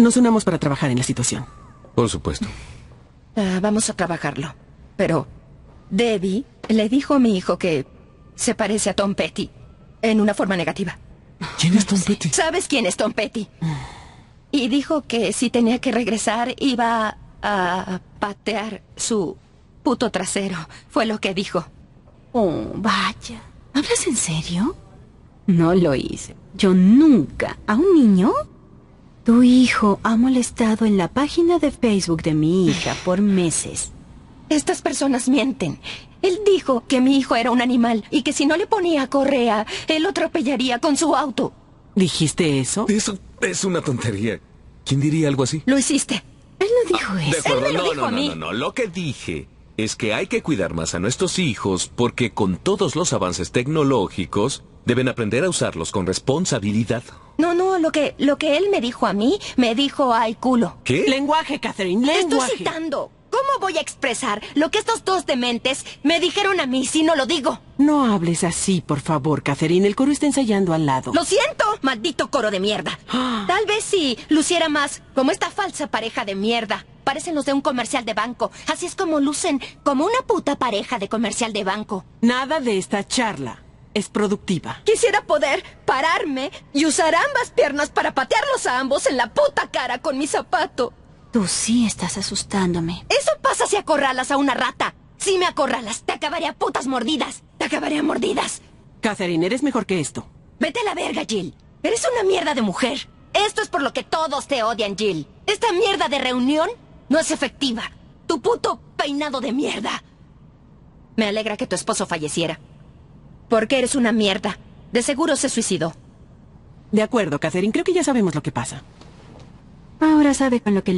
Nos unamos para trabajar en la situación. Por supuesto. Ah, vamos a trabajarlo. Pero Debbie le dijo a mi hijo que se parece a Tom Petty en una forma negativa. ¿Quién es Tom Petty? ¿Sabes quién es Tom Petty? Y dijo que si tenía que regresar iba a patear su puto trasero. Fue lo que dijo. Oh, vaya. ¿Hablas en serio? No lo hice. Yo nunca. ¿A un niño? Tu hijo ha molestado en la página de Facebook de mi hija por meses. Estas personas mienten. Él dijo que mi hijo era un animal y que si no le ponía correa, él lo atropellaría con su auto. ¿Dijiste eso? Eso es una tontería. ¿Quién diría algo así? Lo hiciste. Él no dijo ah, eso. él me lo dijo a mí. no, no, no. Lo que dije es que hay que cuidar más a nuestros hijos porque con todos los avances tecnológicos deben aprender a usarlos con responsabilidad. No, no, lo que, lo que él me dijo a mí, me dijo al culo. ¿Qué? Lenguaje, Catherine, lenguaje. estoy citando. ¿Cómo voy a expresar lo que estos dos dementes me dijeron a mí si no lo digo? No hables así, por favor, Catherine. El coro está ensayando al lado. ¡Lo siento! ¡Maldito coro de mierda! Tal vez si sí, luciera más como esta falsa pareja de mierda. Parecen los de un comercial de banco. Así es como lucen, como una puta pareja de comercial de banco. Nada de esta charla es productiva. Quisiera poder pararme y usar ambas piernas para patearlos a ambos en la puta cara con mi zapato. Tú sí estás asustándome. Eso pasa si acorralas a una rata. Si me acorralas, te acabaré a putas mordidas. Te acabaré a mordidas. Catherine, eres mejor que esto. Vete a la verga, Jill. Eres una mierda de mujer. Esto es por lo que todos te odian, Jill. Esta mierda de reunión no es efectiva. Tu puto peinado de mierda. Me alegra que tu esposo falleciera. Porque eres una mierda. De seguro se suicidó. De acuerdo, Catherine. Creo que ya sabemos lo que pasa. Ahora sabe con lo que...